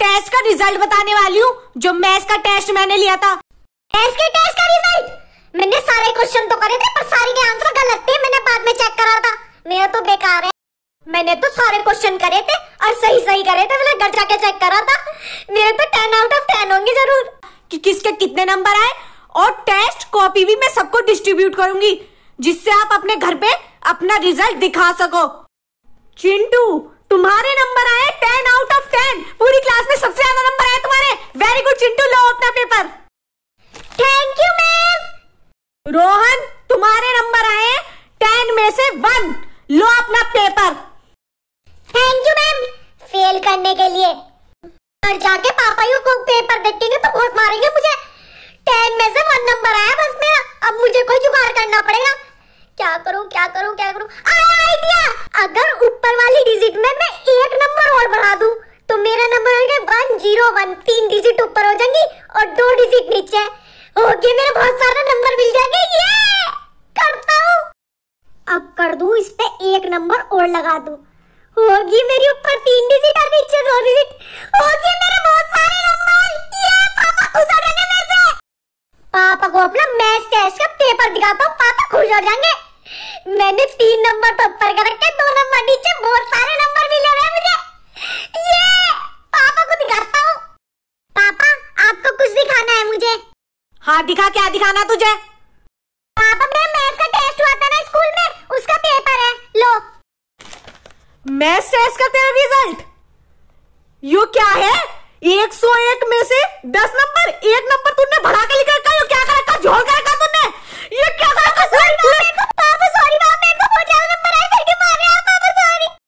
test का result बताने वाली हूँ जो मैथ्स का टेस्ट मैंने लिया था मैथ्स के टेस्ट का रिजल्ट मैंने सारे क्वेश्चन तो करे थे पर सारे के आंसर गलत थे मैंने बाद में चेक करा था मेरा तो बेकार है मैंने तो सारे क्वेश्चन करे थे और सही सही करे थे मैंने मतलब घर जाके चेक करा था मेरे तो टेन आउट ऑफ टेन होंगे जरूर कि किसके कितने नंबर आए और टेस्ट कॉपी भी मैं सबको डिस्ट्रीब्यूट करूंगी जिससे आप अपने घर पे अपना रिजल्ट दिखा सको चिंटू तुम्हारे नंबर आए टेन आउट लाओ अपना paper thank you ma'am Rohan तुम्हारे नंबर आए टेन में से वन लो अपना paper thank you ma'am fail करने के लिए और जाके पापा यू को पेपर देखेंगे तो बहुत मारेंगे मुझे टेन में से वन नंबर आया बस मेरा अब मुझे कोई जुगाड़ करना पड़ेगा क्या करूं क्या करूं क्या करूं वन तीन डिजिट ऊपर हो जाएंगी और दो डिजिट नीचे ओके मेरे बहुत सारे नंबर मिल जाएंगे ये करता हूँ अब कर दूँ इस पे एक नंबर और लगा दूँ होगी मेरी ऊपर तीन डिजिट और नीचे दो डिजिट होगी मेरे बहुत सारे नंबर ये पापा खुश हो जाएंगे मेरे से पापा को अपना मैथ्स टेस्ट का पेपर दिखाता हूँ पापा खुश हो जाएंगे मैंने तीन नंबर तो ऊपर कर रखे दो नंबर नीचे बहुत सारे नंबर हाँ दिखा क्या दिखाना तुझे पापा मैं मैथ्स का टेस्ट हुआ था ना स्कूल में उसका पेपर है लो मैथ्स टेस्ट का तेरा रिजल्ट यो क्या है 101 में से 10 नंबर एक नंबर तूने भड़ा के लिखा